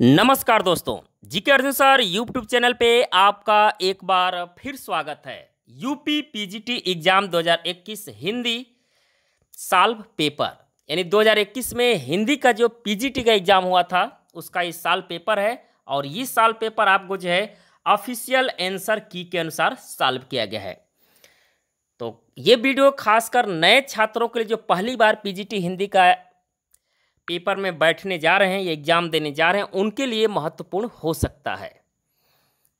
नमस्कार दोस्तों GK Arjun sir YouTube channel पे आपका एक बार फिर स्वागत है UP PGT exam 2021 Hindi solve paper यानी 2021 में हिंदी का जो पीजीटी का एग्जाम हुआ था उसका इस साल पेपर है और ये साल पेपर आपको जो है ऑफिशियल आंसर की के अनुसार सॉल्व किया गया है तो ये वीडियो खासकर नए छात्रों के लिए जो पहली बार पीजीटी हिंदी का पेपर में बैठने जा रहे हैं या एग्ज़ाम देने जा रहे हैं उनके लिए महत्वपूर्ण हो सकता है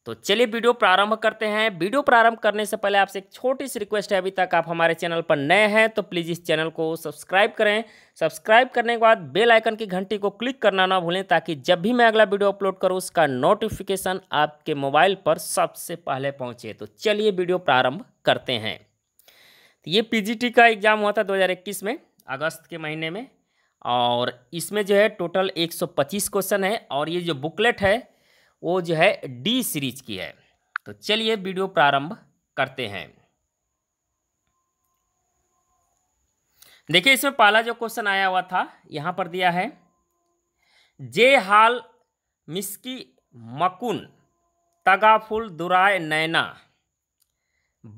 तो चलिए वीडियो प्रारंभ करते हैं वीडियो प्रारंभ करने से पहले आपसे एक छोटी सी रिक्वेस्ट है अभी तक आप हमारे चैनल पर नए हैं तो प्लीज़ इस चैनल को सब्सक्राइब करें सब्सक्राइब करने के बाद बेल आइकन की घंटी को क्लिक करना ना भूलें ताकि जब भी मैं अगला वीडियो अपलोड करूँ उसका नोटिफिकेशन आपके मोबाइल पर सबसे पहले पहुँचे तो चलिए वीडियो प्रारंभ करते हैं तो ये पी का एग्ज़ाम हुआ था दो में अगस्त के महीने में और इसमें जो है टोटल 125 क्वेश्चन है और ये जो बुकलेट है वो जो है डी सीरीज की है तो चलिए वीडियो प्रारंभ करते हैं देखिए इसमें पहला जो क्वेश्चन आया हुआ था यहाँ पर दिया है जे हाल मिस्की मकुन तगाफुल दुराय नैना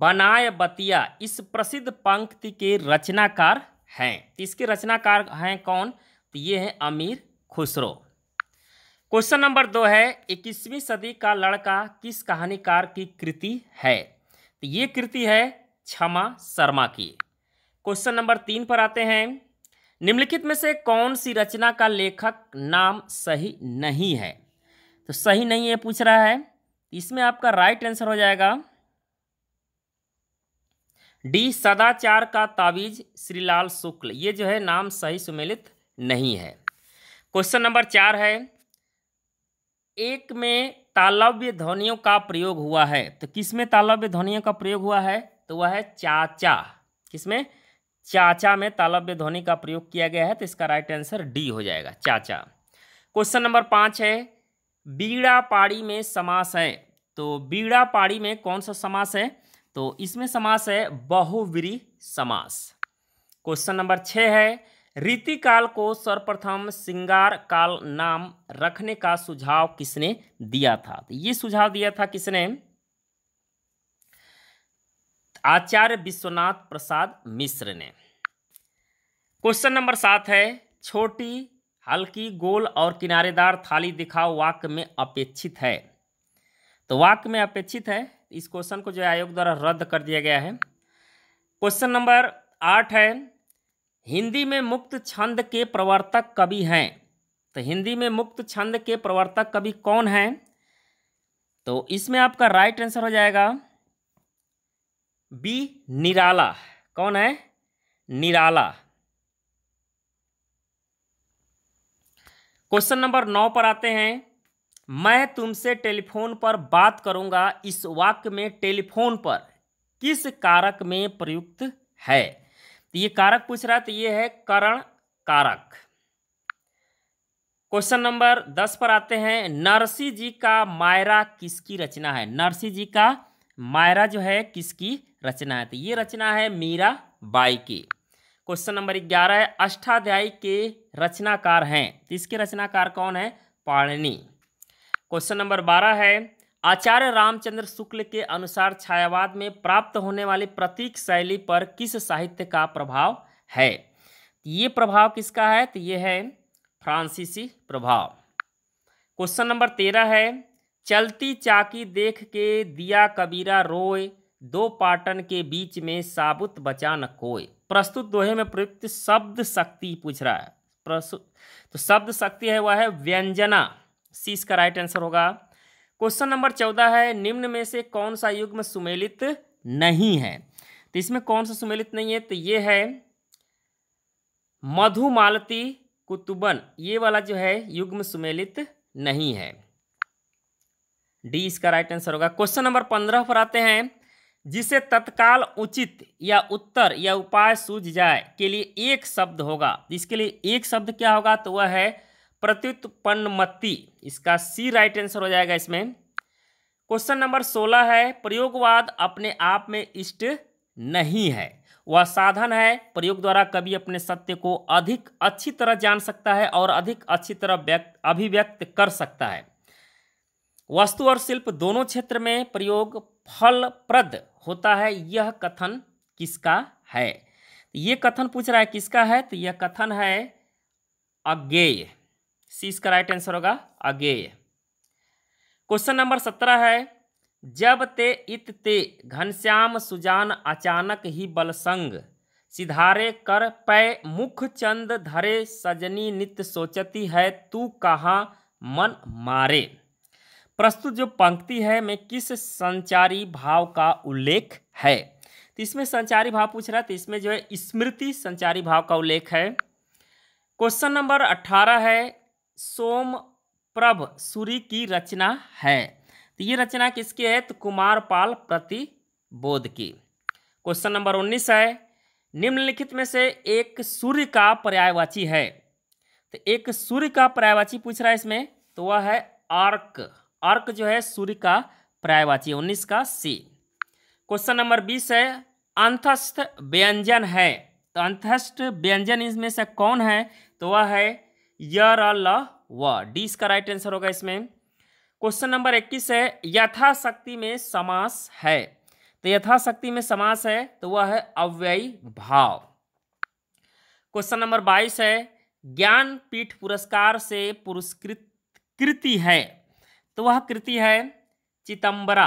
बनाए बतिया इस प्रसिद्ध पंक्ति के रचनाकार हैं इसके रचनाकार हैं कौन तो ये हैं अमीर खुसरो क्वेश्चन नंबर दो है इक्कीसवीं सदी का लड़का किस कहानीकार की कृति है तो ये कृति है क्षमा शर्मा की क्वेश्चन नंबर तीन पर आते हैं निम्नलिखित में से कौन सी रचना का लेखक नाम सही नहीं है तो सही नहीं है पूछ रहा है इसमें आपका राइट आंसर हो जाएगा डी सदाचार का ताबीज श्रीलाल शुक्ल ये जो है नाम सही सुमेलित नहीं है क्वेश्चन नंबर चार है एक में तालव्य ध्वनियों का प्रयोग हुआ है तो किस में तालव्य ध्वनियों का प्रयोग हुआ है तो वह है चाचा किसमें चाचा में तालव्य ध्वनि का प्रयोग किया गया है तो इसका राइट आंसर डी हो जाएगा चाचा क्वेश्चन नंबर पाँच है बीड़ा पाड़ी में समास है तो बीड़ा पाड़ी में कौन सा समास है तो इसमें समास है बहुवीरी समास क्वेश्चन नंबर छः है रीति काल को सर्वप्रथम श्रृंगार काल नाम रखने का सुझाव किसने दिया था तो ये सुझाव दिया था किसने आचार्य विश्वनाथ प्रसाद मिश्र ने क्वेश्चन नंबर सात है छोटी हल्की गोल और किनारेदार थाली दिखाओ वाक्य में अपेक्षित है तो वाक्य में अपेक्षित है इस क्वेश्चन को जो है आयोग द्वारा रद्द कर दिया गया है क्वेश्चन नंबर आठ है हिंदी में मुक्त छंद के प्रवर्तक कवि हैं तो हिंदी में मुक्त छंद के प्रवर्तक कवि कौन हैं तो इसमें आपका राइट आंसर हो जाएगा बी निराला कौन है निराला क्वेश्चन नंबर नौ पर आते हैं मैं तुमसे टेलीफोन पर बात करूंगा इस वाक्य में टेलीफोन पर किस कारक में प्रयुक्त है तो ये कारक पूछ रहा है तो ये है करण कारक क्वेश्चन नंबर दस पर आते हैं नरसी जी का मायरा किसकी रचना है नरसी जी का मायरा जो है किसकी रचना है तो ये रचना है मीरा बाई की क्वेश्चन नंबर ग्यारह है अष्टाध्यायी के रचनाकार हैं तो इसके रचनाकार कौन है पाणनी क्वेश्चन नंबर बारह है आचार्य रामचंद्र शुक्ल के अनुसार छायावाद में प्राप्त होने वाली प्रतीक शैली पर किस साहित्य का प्रभाव है तो ये प्रभाव किसका है तो ये है फ्रांसीसी प्रभाव क्वेश्चन नंबर तेरह है चलती चाकी देख के दिया कबीरा रोय दो पाटन के बीच में साबुत बचा न कोय प्रस्तुत दोहे में प्रयुक्त शब्द शक्ति पूछ रहा है प्रस्तुत तो शब्द शक्ति है वह है व्यंजना सी इसका राइट आंसर होगा क्वेश्चन नंबर चौदह है निम्न में से कौन सा युग्म सुमेलित नहीं है तो इसमें कौन सा सुमेलित नहीं है तो ये है मधुमालती कुतुबन ये वाला जो है युग्म सुमेलित नहीं है डी इसका राइट आंसर होगा क्वेश्चन नंबर पंद्रह पर आते हैं जिसे तत्काल उचित या उत्तर या उपाय सूझ जाए के लिए एक शब्द होगा इसके लिए एक शब्द क्या होगा तो वह है प्रत्युत्पन्नमति इसका सी राइट आंसर हो जाएगा इसमें क्वेश्चन नंबर सोलह है प्रयोगवाद अपने आप में इष्ट नहीं है वह साधन है प्रयोग द्वारा कवि अपने सत्य को अधिक अच्छी तरह जान सकता है और अधिक अच्छी तरह व्यक्त अभिव्यक्त कर सकता है वस्तु और शिल्प दोनों क्षेत्र में प्रयोग फलप्रद होता है यह कथन किसका है ये कथन पूछ रहा है किसका है तो यह कथन है अज्ञेय सी इसका राइट आंसर होगा अगेय क्वेश्चन नंबर सत्रह है जब ते इत ते घनश्याम सुजान अचानक ही बलसंग सिधारे कर पै मुख चंद धरे सजनी नित्य सोचती है तू कहाँ मन मारे प्रस्तुत जो पंक्ति है में किस संचारी भाव का उल्लेख है तो इसमें संचारी भाव पूछ रहा है तो इसमें जो है स्मृति संचारी भाव का उल्लेख है क्वेश्चन नंबर अट्ठारह है सोम प्रभ सूरी की रचना है तो ये रचना किसकी है तो कुमार पाल प्रतिबोध की क्वेश्चन नंबर उन्नीस है निम्नलिखित में से एक सूर्य का पर्यायवाची है तो एक सूर्य का पर्यायवाची पूछ रहा है इसमें तो वह है अर्क अर्क जो है सूर्य का पर्यायवाची उन्नीस का सी क्वेश्चन नंबर बीस है अंतस्थ व्यंजन है तो अंतस्थ व्यंजन इसमें से कौन है तो वह है यर ला व डी इसका राइट आंसर होगा इसमें क्वेश्चन नंबर इक्कीस है यथाशक्ति में समास है तो यथाशक्ति में समास है तो वह है अव्ययी भाव क्वेश्चन नंबर बाईस है ज्ञानपीठ पुरस्कार से पुरस्कृत कृति है तो वह कृति है चितंबरा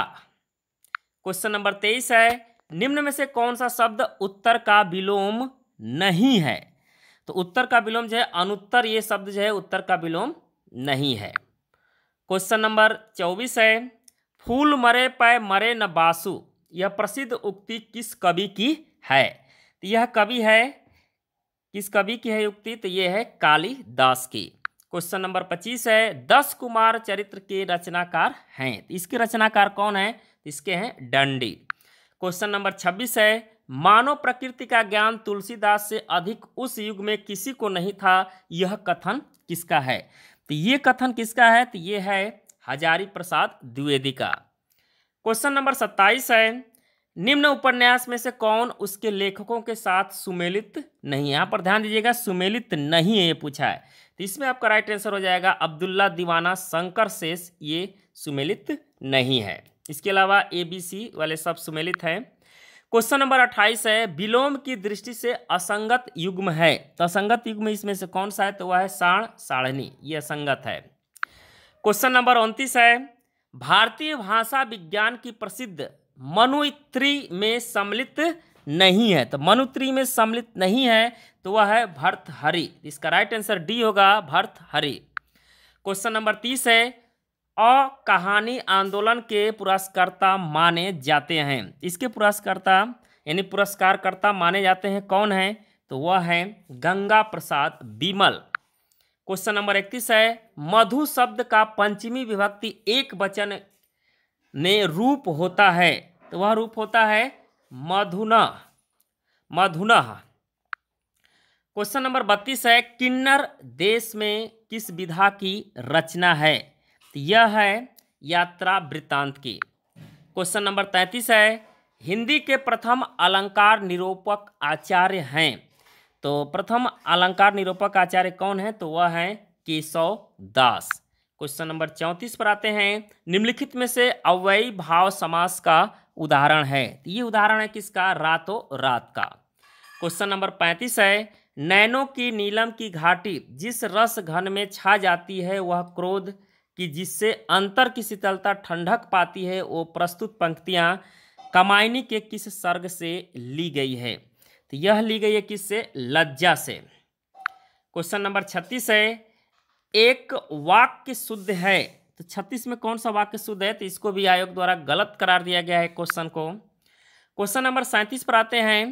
क्वेश्चन नंबर तेईस है निम्न में से कौन सा शब्द उत्तर का विलोम नहीं है तो उत्तर का विलोम जो है अनुत्तर ये शब्द जो है उत्तर का विलोम नहीं है क्वेश्चन नंबर चौबीस है फूल मरे पै मरे न बासु यह प्रसिद्ध उक्ति किस कवि की है तो यह कवि है किस कवि की है उक्ति तो यह है कालीदास की क्वेश्चन नंबर पच्चीस है दस कुमार चरित्र के रचनाकार हैं तो इसके रचनाकार कौन है तो इसके हैं डंडी क्वेश्चन नंबर छब्बीस है मानव प्रकृति का ज्ञान तुलसीदास से अधिक उस युग में किसी को नहीं था यह कथन किसका है तो ये कथन किसका है तो ये है हजारी प्रसाद द्विवेदी का क्वेश्चन नंबर सत्ताईस है निम्न उपन्यास में से कौन उसके लेखकों के साथ सुमेलित नहीं है यहाँ पर ध्यान दीजिएगा सुमेलित नहीं है ये पूछा है तो इसमें आपका राइट आंसर हो जाएगा अब्दुल्ला दीवाना शंकर शेष ये सुमेलित नहीं है इसके अलावा ए बी सी वाले सब सुमेलित हैं क्वेश्चन नंबर अट्ठाईस है विलोम की दृष्टि से असंगत युग्म है तो असंगत युग्म इसमें से कौन सा है तो वह है साण साढ़नी ये असंगत है क्वेश्चन नंबर उनतीस है भारतीय भाषा विज्ञान की प्रसिद्ध मनुत्री में सम्मिलित नहीं है तो मनुत्री में सम्मिलित नहीं है तो वह है भर्तहरि इसका राइट आंसर डी होगा भर्तहरि क्वेश्चन नंबर तीस है कहानी आंदोलन के पुरस्कर्ता माने जाते हैं इसके पुरस्कर्ता यानी पुरस्कारकर्ता माने जाते हैं कौन है तो वह है गंगा प्रसाद बीमल क्वेश्चन नंबर इकतीस है मधु शब्द का पंचमी विभक्ति एक वचन ने रूप होता है तो वह रूप होता है मधुन मधुन क्वेश्चन नंबर बत्तीस है किन्नर देश में किस विधा की रचना है यह है यात्रा वृत्तांत की क्वेश्चन नंबर तैंतीस है हिंदी के प्रथम अलंकार निरूपक आचार्य हैं तो प्रथम अलंकार निरूपक आचार्य कौन है तो वह है केशव दास क्वेश्चन नंबर चौंतीस पर आते हैं निम्नलिखित में से अव्ययी भाव समास का उदाहरण है ये उदाहरण है किसका रातों रात का क्वेश्चन नंबर पैंतीस है नैनों की नीलम की घाटी जिस रस घन में छा जाती है वह क्रोध कि जिससे अंतर की शीतलता ठंडक पाती है वो प्रस्तुत पंक्तियाँ कमायनी के किस सर्ग से ली गई है तो यह ली गई है किससे लज्जा से क्वेश्चन नंबर छत्तीस है एक वाक्य शुद्ध है तो छत्तीस में कौन सा वाक्य शुद्ध है तो इसको भी आयोग द्वारा गलत करार दिया गया है क्वेश्चन को क्वेश्चन नंबर सैंतीस पर आते हैं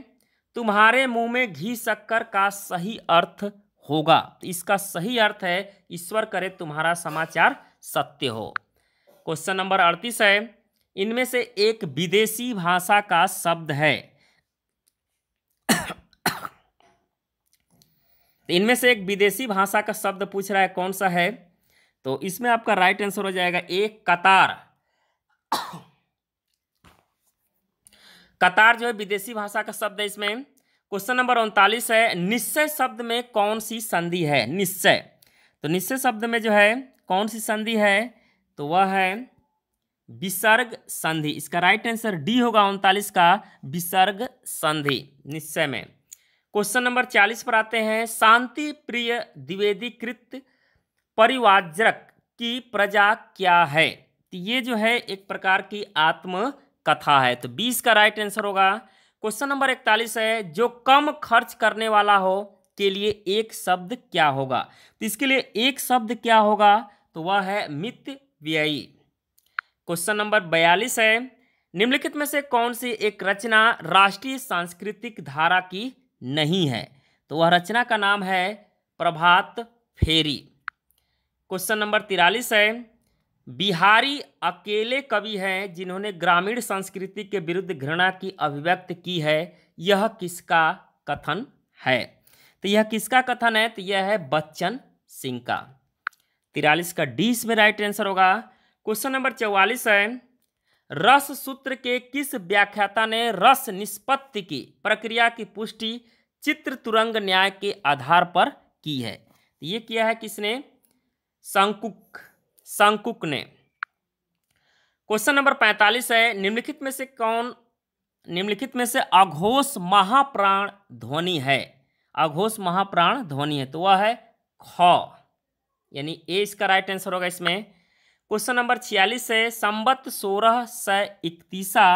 तुम्हारे मुंह में घी शक्कर का सही अर्थ होगा तो इसका सही अर्थ है ईश्वर करे तुम्हारा समाचार सत्य हो क्वेश्चन नंबर अड़तीस है इनमें से एक विदेशी भाषा का शब्द है तो इनमें से एक विदेशी भाषा का शब्द पूछ रहा है कौन सा है तो इसमें आपका राइट आंसर हो जाएगा एक कतार कतार जो है विदेशी भाषा का शब्द है इसमें क्वेश्चन नंबर उनतालीस है निश्चय शब्द में कौन सी संधि है निश्चय तो निश्चय शब्द में जो है कौन सी संधि है तो वह है विसर्ग संधि इसका राइट आंसर डी होगा उनतालीस का विसर्ग संधि निश्चय में क्वेश्चन नंबर चालीस पर आते हैं शांति प्रिय द्विवेदी कृत परिवाजक की प्रजा क्या है तो ये जो है एक प्रकार की आत्मकथा है तो बीस का राइट आंसर होगा क्वेश्चन नंबर इकतालीस है जो कम खर्च करने वाला हो के लिए एक शब्द क्या होगा तो इसके लिए एक शब्द क्या होगा तो वह है मित व्ययी क्वेश्चन नंबर बयालीस है निम्नलिखित में से कौन सी एक रचना राष्ट्रीय सांस्कृतिक धारा की नहीं है तो वह रचना का नाम है प्रभात फेरी क्वेश्चन नंबर तिरालीस है बिहारी अकेले कवि हैं जिन्होंने ग्रामीण संस्कृति के विरुद्ध घृणा की अभिव्यक्त की है यह किसका कथन है तो यह किसका कथन है तो यह है बच्चन सिंह का तिरालीस का डी इसमें राइट आंसर होगा क्वेश्चन नंबर चौवालीस है रस सूत्र के किस व्याख्याता ने रस निष्पत्ति की प्रक्रिया की पुष्टि चित्र तुरंग न्याय के आधार पर की है तो ये किया है किसने शंकुक शंकुक ने क्वेश्चन नंबर पैंतालीस है निम्नलिखित में से कौन निम्नलिखित में से अघोष महाप्राण ध्वनि है अघोष महाप्राण ध्वनि है तो वह है ख यानी ए इसका राइट आंसर होगा इसमें क्वेश्चन नंबर छियालीस है संबत सोलह सौ इकतीसा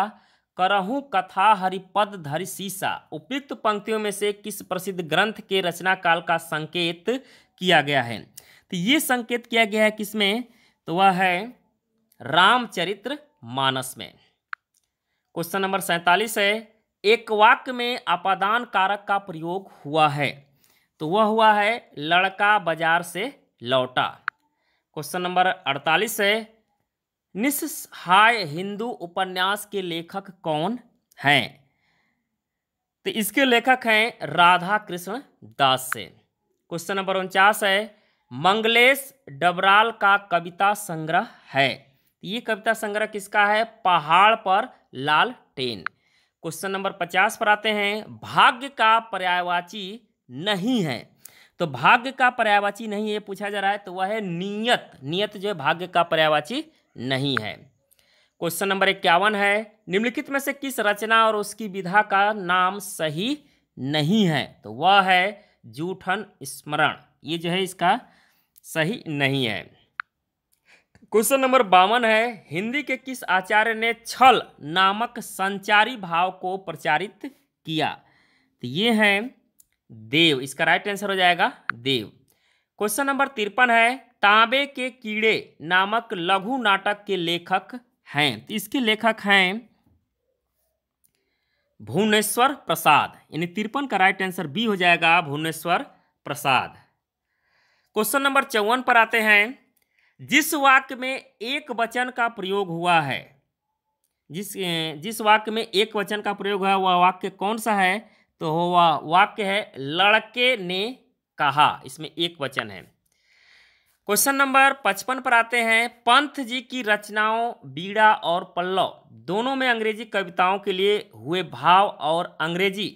करहूँ कथा हरिपद धर सीसा उपयुक्त पंक्तियों में से किस प्रसिद्ध ग्रंथ के रचना काल का संकेत किया गया है तो ये संकेत किया गया है किसमें तो वह है रामचरित्र मानस में क्वेश्चन नंबर सैंतालीस है एक वाक्य में अपादान कारक का प्रयोग हुआ है तो वह हुआ है लड़का बाजार से लौटा क्वेश्चन नंबर अड़तालीस है निस्सहाय हिंदू उपन्यास के लेखक कौन हैं तो इसके लेखक हैं राधा कृष्ण दास से क्वेश्चन नंबर उनचास है मंगलेश डबराल का कविता संग्रह है तो ये कविता संग्रह किसका है पहाड़ पर लाल टेन क्वेश्चन नंबर पचास पर आते हैं भाग्य का पर्यायवाची नहीं है तो भाग्य का पर्यावाची नहीं है पूछा जा रहा है तो वह है नियत नियत जो है भाग्य का पर्यावाची नहीं है क्वेश्चन नंबर इक्यावन है निम्नलिखित में से किस रचना और उसकी विधा का नाम सही नहीं है तो वह है जूठन स्मरण ये जो है इसका सही नहीं है क्वेश्चन नंबर बावन है हिंदी के किस आचार्य ने छल नामक संचारी भाव को प्रचारित किया तो ये हैं देव इसका राइट आंसर हो जाएगा देव क्वेश्चन नंबर तिरपन है तांबे के कीड़े नामक लघु नाटक के लेखक हैं तो इसके लेखक हैं भुवनेश्वर प्रसाद यानी तिरपन का राइट आंसर बी हो जाएगा भुवनेश्वर प्रसाद क्वेश्चन नंबर चौवन पर आते हैं जिस वाक्य में एक वचन का प्रयोग हुआ है जिस जिस वाक्य में एक वचन का प्रयोग हुआ वह वाक्य कौन सा है तो वह वाक्य है लड़के ने कहा इसमें एक वचन है क्वेश्चन नंबर पचपन पर आते हैं पंथ जी की रचनाओं बीड़ा और पल्लव दोनों में अंग्रेजी कविताओं के लिए हुए भाव और अंग्रेजी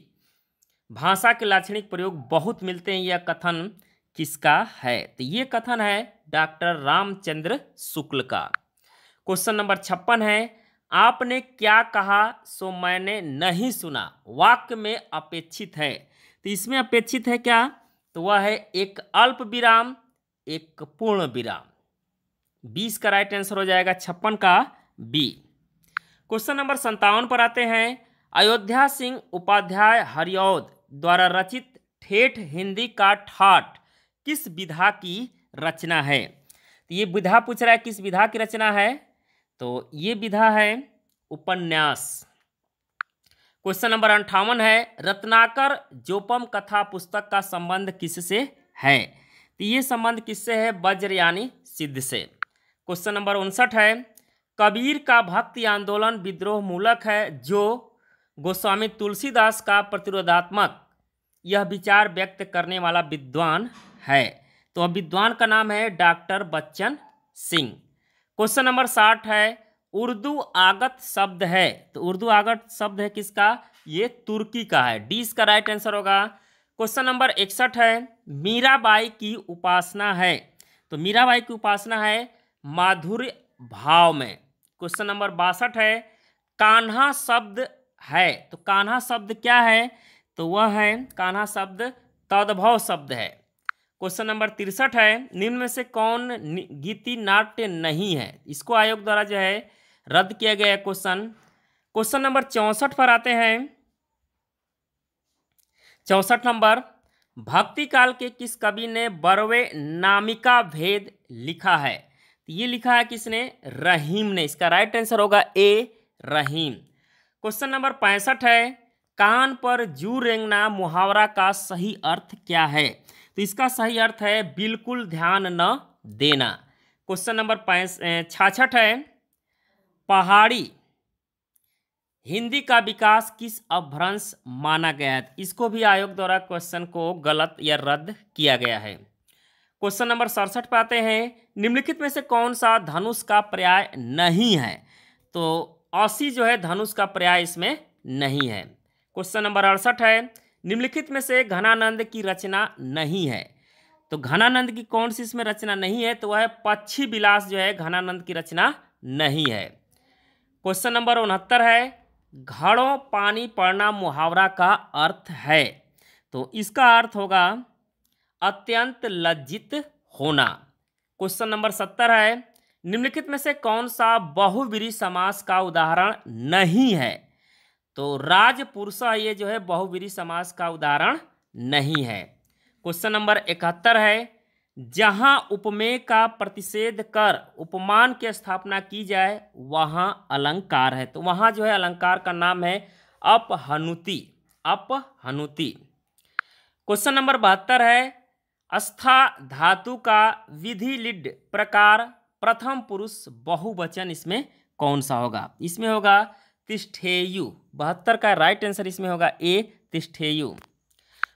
भाषा के लाक्षणिक प्रयोग बहुत मिलते हैं यह कथन किसका है तो ये कथन है डॉक्टर रामचंद्र शुक्ल का क्वेश्चन नंबर छप्पन है आपने क्या कहा सो मैंने नहीं सुना वाक्य में अपेक्षित है तो इसमें अपेक्षित है क्या तो वह है एक अल्प विराम एक पूर्ण विराम बीस का राइट आंसर हो जाएगा छप्पन का बी क्वेश्चन नंबर संतावन पर आते हैं अयोध्या सिंह उपाध्याय हरिऔद द्वारा रचित ठेठ हिंदी का ठाठ किस विधा की रचना है तो ये विधा पूछ रहा है किस विधा की रचना है तो ये विधा है उपन्यास क्वेश्चन नंबर अंठावन है रत्नाकर जोपम कथा पुस्तक का संबंध किससे है तो ये संबंध किससे है वज्र यानी सिद्ध से क्वेश्चन नंबर उनसठ है कबीर का भक्ति आंदोलन विद्रोह मूलक है जो गोस्वामी तुलसीदास का प्रतिरोधात्मक यह विचार व्यक्त करने वाला विद्वान है तो विद्वान का नाम है doctor Bachchan Singh question number साठ है उर्दू आगत शब्द है तो उर्दू आगत शब्द है किसका ये तुर्की का है डी इसका राइट आंसर होगा क्वेश्चन नंबर इकसठ है मीराबाई की उपासना है तो मीराबाई की उपासना है माधुर्य भाव में क्वेश्चन नंबर बासठ है कान्हा शब्द है तो कान्हा शब्द क्या है तो वह है कान्हा शब्द तदभव शब्द है क्वेश्चन नंबर तिरसठ है निम्न में से कौन गीति नाट्य नहीं है इसको आयोग द्वारा जो है रद्द किया गया क्वेश्चन क्वेश्चन नंबर चौंसठ पर आते हैं चौंसठ नंबर भक्ति काल के किस कवि ने बरवे नामिका भेद लिखा है तो ये लिखा है किसने रहीम ने इसका राइट आंसर होगा ए रहीम क्वेश्चन नंबर पैंसठ है कान पर जू रेंगना मुहावरा का सही अर्थ क्या है तो इसका सही अर्थ है बिल्कुल ध्यान न देना क्वेश्चन नंबर पैंस छाछठ है पहाड़ी हिंदी का विकास किस अभ्रंश माना गया है इसको भी आयोग द्वारा क्वेश्चन को गलत या रद्द किया गया है क्वेश्चन नंबर सड़सठ पाते आते हैं निम्नलिखित में से कौन सा धनुष का पर्याय नहीं है तो अस्सी जो है धनुष का पर्याय इसमें नहीं है क्वेश्चन नंबर अड़सठ है निम्नलिखित में से घनानंद की रचना नहीं है तो घनानंद की कौन सी इसमें रचना नहीं है तो वह पक्षी विलास जो है घनानंद की रचना नहीं है क्वेश्चन नंबर उनहत्तर है घड़ों पानी पड़ना मुहावरा का अर्थ है तो इसका अर्थ होगा अत्यंत लज्जित होना क्वेश्चन नंबर सत्तर है निम्नलिखित में से कौन सा बहुविरी समास का उदाहरण नहीं है तो राजपुरुषा ये जो है बहुवीरी समास का उदाहरण नहीं है क्वेश्चन नंबर इकहत्तर है जहां उपमेय का प्रतिषेध कर उपमान की स्थापना की जाए वहां अलंकार है तो वहां जो है अलंकार का नाम है अपहनुति अपहनुति क्वेश्चन नंबर बहत्तर है अस्था धातु का विधि लिड प्रकार प्रथम पुरुष बहुवचन इसमें कौन सा होगा इसमें होगा तिष्ठेयु बहत्तर का राइट आंसर इसमें होगा ए तिष्ठेयु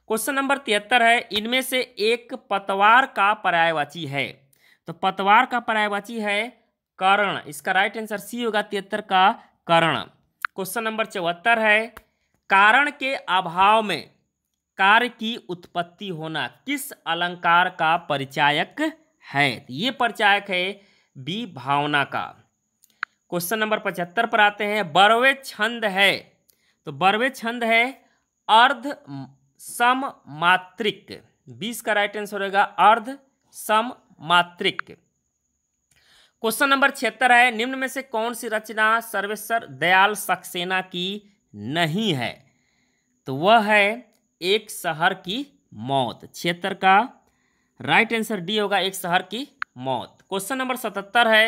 क्वेश्चन नंबर तिहत्तर है इनमें से एक पतवार का पर्यायवाची है तो पतवार का पर्यायवाची है करण इसका राइट आंसर सी होगा तिहत्तर का करण क्वेश्चन नंबर चौहत्तर है कारण के अभाव में कार्य की उत्पत्ति होना किस अलंकार का परिचायक है तो ये परिचायक है बी भावना का क्वेश्चन नंबर पचहत्तर पर आते हैं बरवे छंद है तो बरवे छंद है अर्ध मात्रिक बीस का राइट आंसर होगा अर्ध सम मात्रिक क्वेश्चन नंबर छिहत्तर है निम्न में से कौन सी रचना सर्वेश्वर दयाल सक्सेना की नहीं है तो वह है एक शहर की मौत छिहत्तर का राइट आंसर डी होगा एक शहर की मौत क्वेश्चन नंबर सतहत्तर है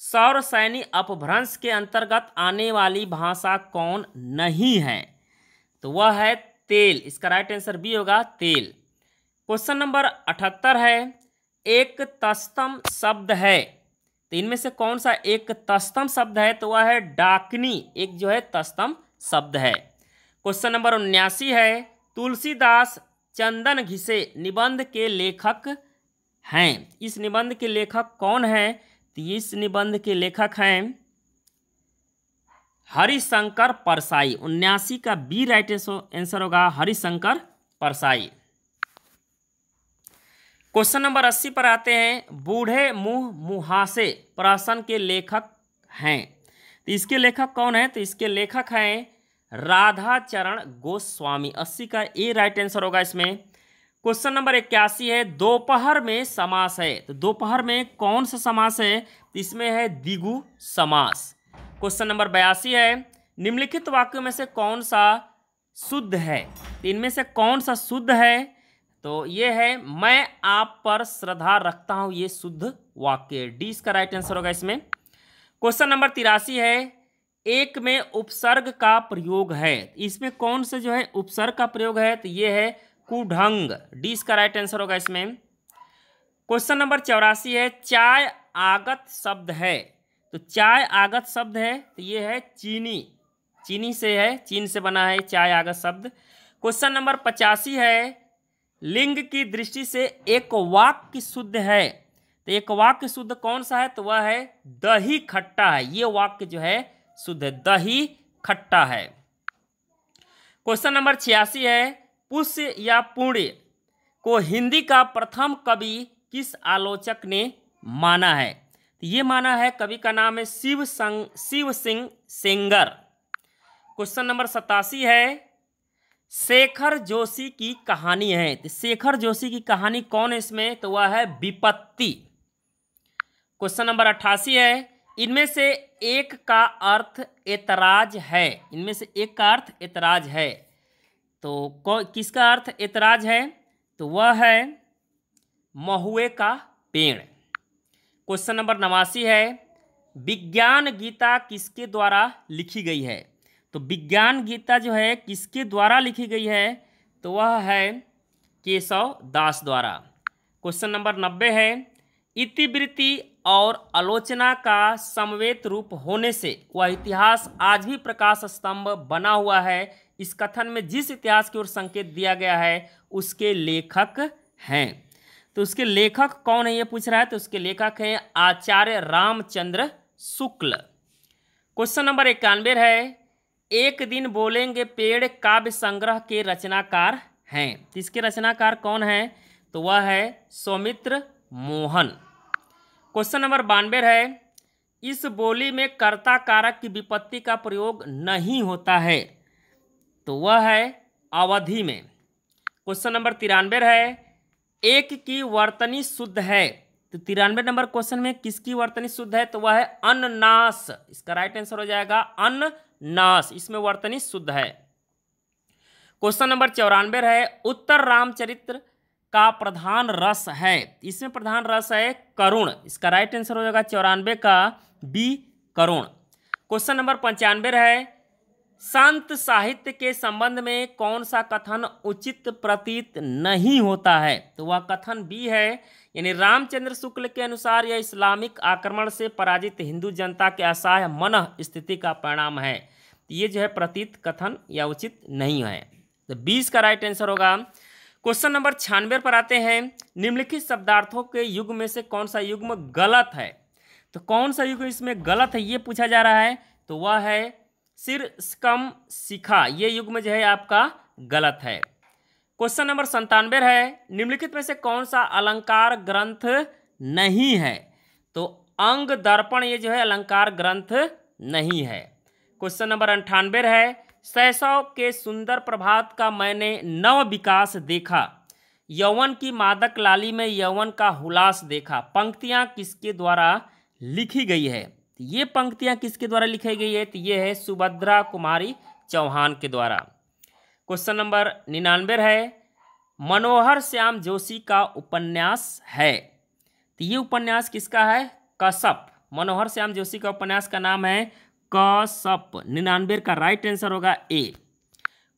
सौर सैनी अपभ्रंश के अंतर्गत आने वाली भाषा कौन नहीं है तो वह है तेल इसका राइट आंसर बी होगा तेल क्वेश्चन नंबर अठहत्तर है एक तस्तम शब्द है तो इनमें से कौन सा एक तस्तम शब्द है तो वह है डाकनी एक जो है तस्तम शब्द है क्वेश्चन नंबर उन्यासी है तुलसीदास चंदन घिसे निबंध के लेखक हैं इस निबंध के लेखक कौन हैं तो इस निबंध के लेखक हैं हरिशंकर परसाई उन्यासी का बी राइट आंसर होगा हरिशंकर परसाई क्वेश्चन नंबर अस्सी पर आते हैं बूढ़े मुंह मुहासे प्रश्न के लेखक हैं तो इसके लेखक कौन है तो इसके लेखक हैं राधाचरण गोस्वामी अस्सी का ए राइट आंसर होगा इसमें क्वेश्चन नंबर इक्यासी है दोपहर में समास है तो दोपहर में कौन सा समास है इसमें है दिगु समास क्वेश्चन नंबर बयासी है निम्नलिखित वाक्यों में से कौन सा शुद्ध है तो इनमें से कौन सा शुद्ध है तो ये है मैं आप पर श्रद्धा रखता हूँ ये शुद्ध वाक्य डी इसका राइट आंसर होगा इसमें क्वेश्चन नंबर तिरासी है एक में उपसर्ग का प्रयोग है इसमें कौन से जो है उपसर्ग का प्रयोग है तो ये है कुढंग डी इसका राइट आंसर होगा इसमें क्वेश्चन नंबर चौरासी है चाय आगत शब्द है तो चाय आगत शब्द है तो ये है चीनी चीनी से है चीन से बना है चाय आगत शब्द क्वेश्चन नंबर पचासी है लिंग की दृष्टि से एक वाक्य शुद्ध है तो एक वाक्य शुद्ध कौन सा है तो वह है दही खट्टा है ये वाक्य जो है शुद्ध है दही खट्टा है क्वेश्चन नंबर छियासी है पुष्य या पुण्य को हिंदी का प्रथम कवि किस आलोचक ने माना है तो ये माना है कवि का नाम है शिव संग शिव सिंह सेंगर क्वेश्चन नंबर सतासी है शेखर जोशी की कहानी है तो शेखर जोशी की कहानी कौन है इसमें तो वह है विपत्ति क्वेश्चन नंबर अट्ठासी है इनमें से एक का अर्थ एतराज है इनमें से एक का अर्थ एतराज है तो किसका अर्थ एतराज है तो वह है महुए का पेड़ क्वेश्चन नंबर नवासी है विज्ञान गीता किसके द्वारा लिखी गई है तो विज्ञान गीता जो है किसके द्वारा लिखी गई है तो वह है केशव दास द्वारा क्वेश्चन नंबर नब्बे है इतिवृत्ति और आलोचना का समवेत रूप होने से वह इतिहास आज भी प्रकाश स्तंभ बना हुआ है इस कथन में जिस इतिहास की ओर संकेत दिया गया है उसके लेखक हैं तो उसके लेखक कौन है ये पूछ रहा है तो उसके लेखक हैं आचार्य रामचंद्र शुक्ल क्वेश्चन नंबर इक्यानवे है एक दिन बोलेंगे पेड़ काव्य संग्रह के रचनाकार हैं तो इसके रचनाकार कौन है तो वह है सौमित्र मोहन क्वेश्चन नंबर बानवे है इस बोली में कर्ता कारक की विपत्ति का प्रयोग नहीं होता है तो वह है अवधि में क्वेश्चन नंबर तिरानवे है एक की वर्तनी शुद्ध है तो तिरानवे नंबर क्वेश्चन में किसकी वर्तनी शुद्ध है तो वह है अननास इसका राइट आंसर हो जाएगा अननास इसमें वर्तनी शुद्ध है क्वेश्चन नंबर चौरानवे है उत्तर रामचरित्र का प्रधान रस है इसमें प्रधान रस है करुण इसका राइट आंसर हो जाएगा चौरानवे का बी करुण क्वेश्चन नंबर पंचानवे है संत साहित्य के संबंध में कौन सा कथन उचित प्रतीत नहीं होता है तो वह कथन बी है यानी रामचंद्र शुक्ल के अनुसार यह इस्लामिक आक्रमण से पराजित हिंदू जनता के असहाय मन स्थिति का परिणाम है ये जो है प्रतीत कथन या उचित नहीं है तो बीस का राइट आंसर होगा क्वेश्चन नंबर छियानवे पर आते हैं निम्नलिखित शब्दार्थों के युग में से कौन सा युग्म गलत है तो कौन सा युग इसमें गलत है ये पूछा जा रहा है तो वह है सिर स्कम सिखा ये युग्म जो है आपका गलत है क्वेश्चन नंबर संतानवे है निम्नलिखित में से कौन सा अलंकार ग्रंथ नहीं है तो अंग दर्पण ये जो है अलंकार ग्रंथ नहीं है क्वेश्चन नंबर अंठानवे है सैसव के सुंदर प्रभात का मैंने नव विकास देखा यवन की मादक लाली में यवन का हुलास देखा पंक्तियाँ किसके द्वारा लिखी गई है तो ये पंक्तियाँ किसके द्वारा लिखाई गई है तो ये है सुभद्रा कुमारी चौहान के द्वारा क्वेश्चन नंबर निन्यानवे है मनोहर श्याम जोशी का उपन्यास है तो ये उपन्यास किसका है कसप मनोहर श्याम जोशी का उपन्यास का नाम है कसप निन्यानवे का राइट आंसर होगा ए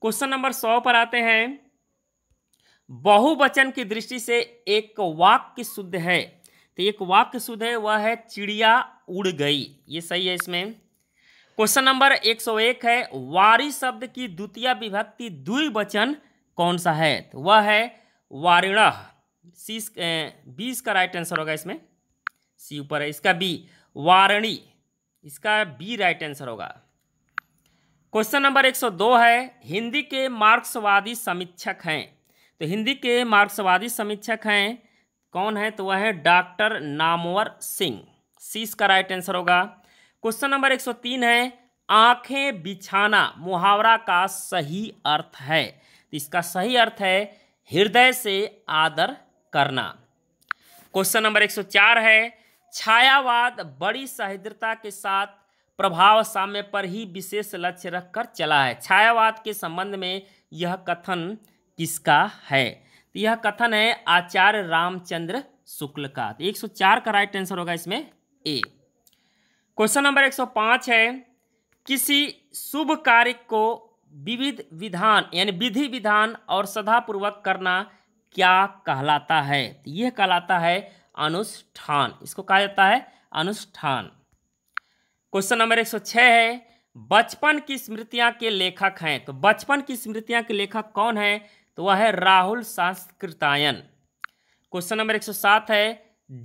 क्वेश्चन नंबर सौ पर आते हैं बहुवचन की दृष्टि से एक वाक्य शुद्ध है तो एक वाक्य शुद्ध है वह है चिड़िया उड़ गई ये सही है इसमें क्वेश्चन नंबर 101 है वारी शब्द की द्वितीय विभक्ति द्विवचन कौन सा है तो वह है वारिणा सी बीस का राइट आंसर होगा इसमें सी ऊपर है इसका बी वारणी इसका बी राइट आंसर होगा क्वेश्चन नंबर 102 है हिंदी के मार्क्सवादी समीक्षक हैं तो हिंदी के मार्क्सवादी समीक्षक हैं कौन है तो वह है डॉक्टर नामवर सिंह सीस का राइट आंसर होगा क्वेश्चन नंबर 103 है आंखें बिछाना मुहावरा का सही अर्थ है तो इसका सही अर्थ है हृदय से आदर करना क्वेश्चन नंबर 104 है छायावाद बड़ी सहिद्रता के साथ प्रभाव साम्य पर ही विशेष लक्ष्य रखकर चला है छायावाद के संबंध में यह कथन किसका है तो यह कथन है आचार्य रामचंद्र शुक्ल का तो 104 का राइट आंसर होगा इसमें ए क्वेश्चन नंबर 105 है किसी शुभ कार्य को विविध विधान यानी विधि विधान और सदापूर्वक करना क्या कहलाता है तो यह कहलाता है अनुष्ठान इसको कहा जाता है अनुष्ठान क्वेश्चन नंबर 106 है बचपन की स्मृतियां के लेखक हैं तो बचपन की स्मृतियां के लेखक कौन है तो वह है राहुल सांस्कृतायन क्वेश्चन नंबर 107 है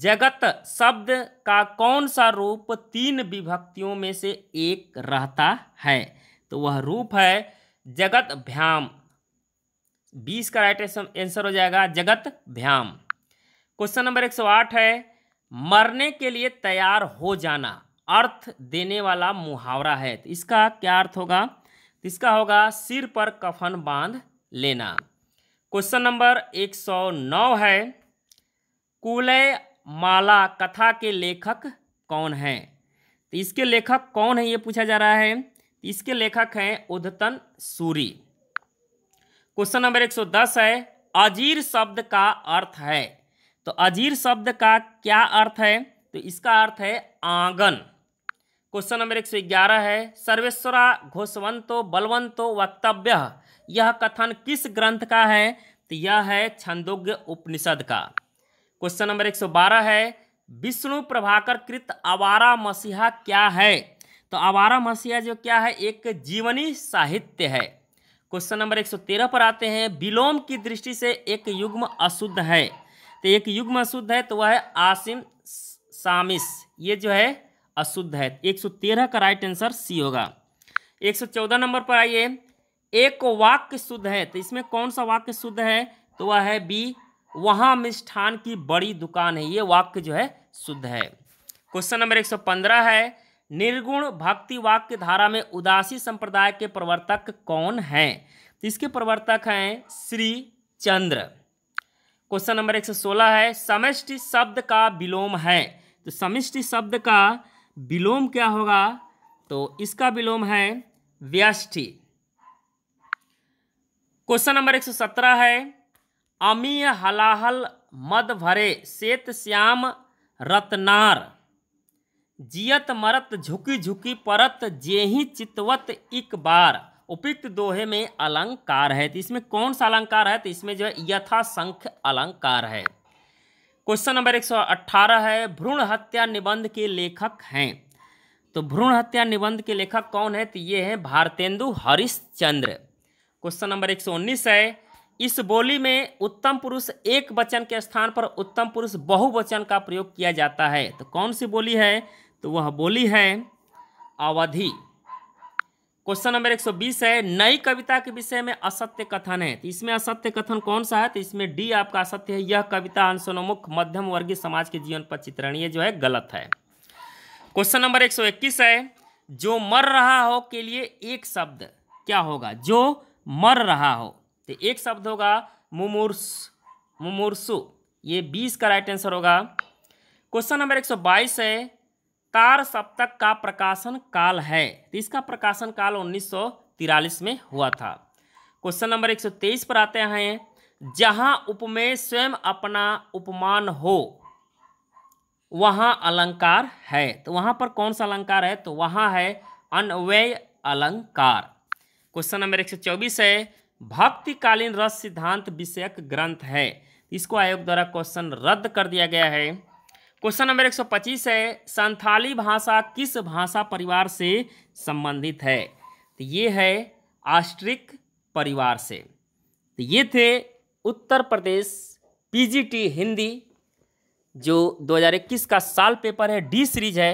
जगत शब्द का कौन सा रूप तीन विभक्तियों में से एक रहता है तो वह रूप है जगत भ्याम बीस का राइट आंसर हो जाएगा जगत भ्याम क्वेश्चन नंबर 108 है मरने के लिए तैयार हो जाना अर्थ देने वाला मुहावरा है तो इसका क्या अर्थ होगा तो इसका होगा सिर पर कफन बांध लेना क्वेश्चन नंबर 109 है कुलय माला कथा के लेखक कौन हैं तो इसके लेखक कौन है ये पूछा जा रहा है तो इसके लेखक हैं उद्धतन सूरी क्वेश्चन नंबर 110 है अजीर शब्द का अर्थ है तो अजीर शब्द का क्या अर्थ है तो इसका अर्थ है आंगन क्वेश्चन नंबर 111 है सर्वेश्वरा घोषवंतो बलवंतो वक्तव्य यह कथन किस ग्रंथ का है तो यह है छंदोग्य उपनिषद का क्वेश्चन नंबर 112 है विष्णु प्रभाकर कृत आवारा मसीहा क्या है तो आवारा मसीहा जो क्या है एक जीवनी साहित्य है क्वेश्चन नंबर 113 पर आते हैं विलोम की दृष्टि से एक युग्म अशुद्ध है तो एक युग्म अशुद्ध है तो वह है आसिम सामिस ये जो है अशुद्ध है 113 का राइट आंसर सी होगा 114 नंबर पर आइए एक वाक्य शुद्ध है तो इसमें कौन सा वाक्य शुद्ध है तो वह है बी वहाँ मिष्ठान की बड़ी दुकान है ये वाक्य जो है शुद्ध है क्वेश्चन नंबर एक सौ पंद्रह है निर्गुण भक्ति वाक्य धारा में उदासी संप्रदाय के प्रवर्तक कौन हैं तो इसके प्रवर्तक हैं श्री चंद्र क्वेश्चन नंबर एक सौ सोलह है समिष्टि शब्द का विलोम है तो समिष्टि शब्द का विलोम क्या होगा तो इसका विलोम है व्यष्टि क्वेश्चन नंबर 117 है अमीय हलाहल मद भरे सेत श्याम रतनार जियत मरत झुकी झुकी परत जेही चितवत एक बार उपयुक्त दोहे में अलंकार है तो इसमें कौन सा अलंकार है तो इसमें जो है यथासंख्य अलंकार है क्वेश्चन नंबर 118 है भ्रूण हत्या निबंध के लेखक हैं तो भ्रूण हत्या निबंध के लेखक कौन है तो ये हैं भारतेंदु हरिश्चंद्र क्वेश्चन नंबर एक सौ उन्नीस है इस बोली में उत्तम पुरुष एक वचन के स्थान पर उत्तम पुरुष बहुवचन का प्रयोग किया जाता है तो कौन सी बोली है तो वह बोली है अवधि क्वेश्चन नंबर 120 है नई कविता के विषय में असत्य कथन है तो इसमें असत्य कथन कौन सा है तो इसमें डी आपका असत्य है यह कविता अंशनोमुख मध्यम वर्गीय समाज के जीवन पर चित्रणीय जो है गलत है क्वेश्चन नंबर एक सौ इक्कीस है जो मर रहा हो के लिए एक शब्द क्या होगा जो मर रहा हो तो एक शब्द होगा मुमूर्स मुमूर्सु ये बीस का राइट आंसर होगा क्वेश्चन नंबर एक सौ बाईस है तार सप्तक का प्रकाशन काल है तो इसका प्रकाशन काल उन्नीस सौ तिरालीस में हुआ था क्वेश्चन नंबर एक सौ तेईस पर आते हैं जहाँ उपमेय स्वयं अपना उपमान हो वहाँ अलंकार है तो वहां पर कौन सा अलंकार है तो वहां है अनवय अलंकार क्वेश्चन नंबर एक सौ चौबीस है भक्तिकालीन रस सिद्धांत विषयक ग्रंथ है इसको आयोग द्वारा क्वेश्चन रद्द कर दिया गया है क्वेश्चन नंबर 125 है संथाली भाषा किस भाषा परिवार से संबंधित है तो ये है आस्ट्रिक परिवार से तो ये थे उत्तर प्रदेश पीजीटी हिंदी जो 2021 का साल पेपर है डी सीरीज है